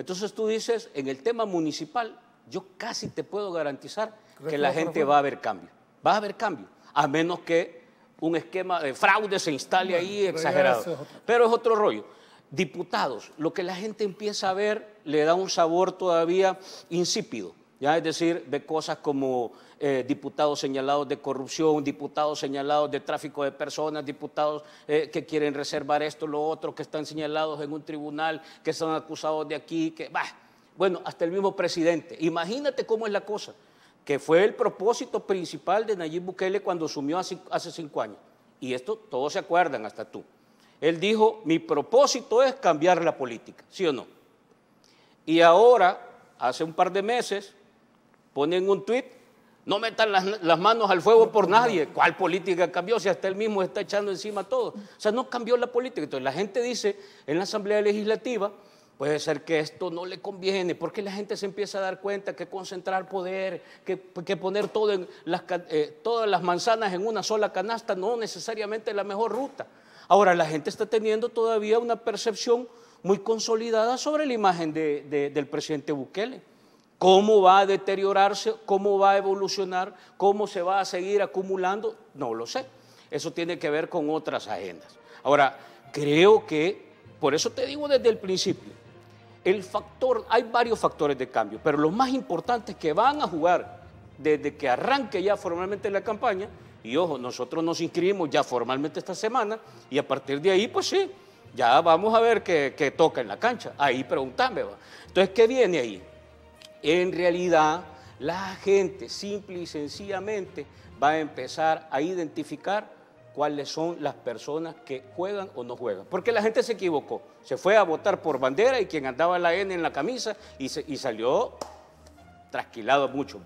Entonces tú dices, en el tema municipal, yo casi te puedo garantizar que la gente va a haber cambio. Va a haber cambio, a menos que un esquema de fraude se instale ahí exagerado. pero es otro rollo. Diputados, lo que la gente empieza a ver le da un sabor todavía insípido. ¿ya? es decir, de cosas como eh, diputados señalados de corrupción, diputados señalados de tráfico de personas, diputados eh, que quieren reservar esto, lo otro, que están señalados en un tribunal, que son acusados de aquí, que va. bueno, hasta el mismo presidente. Imagínate cómo es la cosa, que fue el propósito principal de Nayib Bukele cuando asumió hace cinco años. Y esto todos se acuerdan, hasta tú. Él dijo, mi propósito es cambiar la política, ¿sí o no? Y ahora, hace un par de meses, ponen un tuit, no metan las, manos al fuego por nadie. ¿Cuál política cambió? Si hasta él mismo está echando encima todo. O sea, no cambió la política. Entonces la gente dice en la Asamblea Legislativa, puede ser que esto no le conviene, porque la gente se empieza a dar cuenta que concentrar poder, que, poner eh, todas las manzanas en una sola canasta no necesariamente es la mejor ruta. Ahora, la gente está teniendo todavía una percepción muy consolidada sobre la imagen del presidente Bukele. ¿Cómo va a deteriorarse? ¿Cómo va a evolucionar? ¿Cómo se va a seguir acumulando? No lo sé. Eso tiene que ver con otras agendas. Ahora, creo que, por eso te digo desde el principio, el factor, hay varios factores de cambio, pero los más importantes que van a jugar desde que arranque ya formalmente la campaña, y ojo, nosotros nos inscribimos ya formalmente esta semana, y a partir de ahí, pues sí, ya vamos a ver qué, toca en la cancha. Ahí preguntame. Entonces, ¿qué viene ahí? en realidad la gente simple y sencillamente va a empezar a identificar cuáles son las personas que juegan o no juegan. Porque la gente se equivocó, se fue a votar por bandera y quien andaba la N en la camisa y, salió trasquilado mucho.